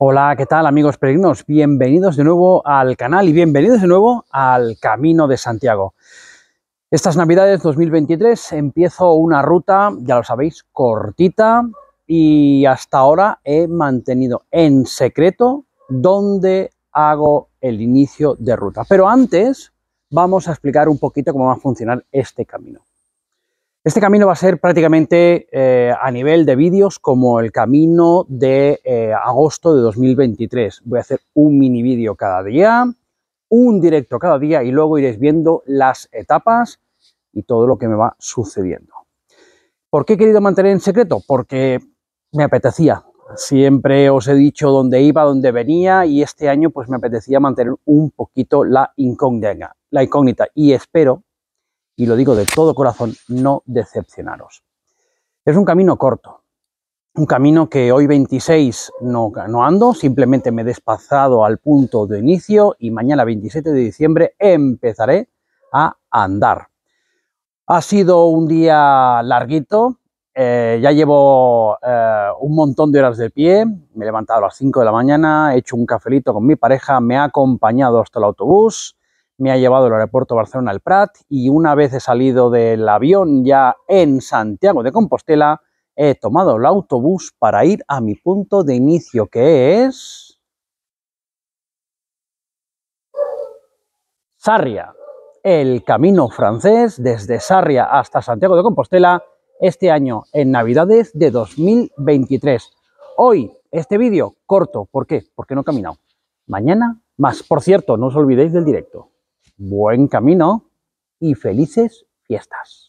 Hola, ¿qué tal amigos peregrinos? Bienvenidos de nuevo al canal y bienvenidos de nuevo al Camino de Santiago. Estas Navidades 2023 empiezo una ruta, ya lo sabéis, cortita y hasta ahora he mantenido en secreto dónde hago el inicio de ruta. Pero antes vamos a explicar un poquito cómo va a funcionar este camino. Este camino va a ser prácticamente eh, a nivel de vídeos como el camino de eh, agosto de 2023. Voy a hacer un mini vídeo cada día, un directo cada día y luego iréis viendo las etapas y todo lo que me va sucediendo. ¿Por qué he querido mantener en secreto? Porque me apetecía. Siempre os he dicho dónde iba, dónde venía y este año pues me apetecía mantener un poquito la incógnita, la incógnita y espero y lo digo de todo corazón, no decepcionaros. Es un camino corto, un camino que hoy 26 no, ando, simplemente me he despazado al punto de inicio y mañana 27 de diciembre empezaré a andar. Ha sido un día larguito, eh, ya llevo eh, un montón de horas de pie, me he levantado a las 5 de la mañana, he hecho un cafelito con mi pareja, me ha acompañado hasta el autobús, me ha llevado al aeropuerto Barcelona El Prat y una vez he salido del avión ya en Santiago de Compostela, he tomado el autobús para ir a mi punto de inicio, que es... Sarria. El camino francés desde Sarria hasta Santiago de Compostela este año en Navidades de 2023. Hoy, este vídeo corto. ¿Por qué? Porque no he caminado. Mañana más. Por cierto, no os olvidéis del directo buen camino y felices fiestas.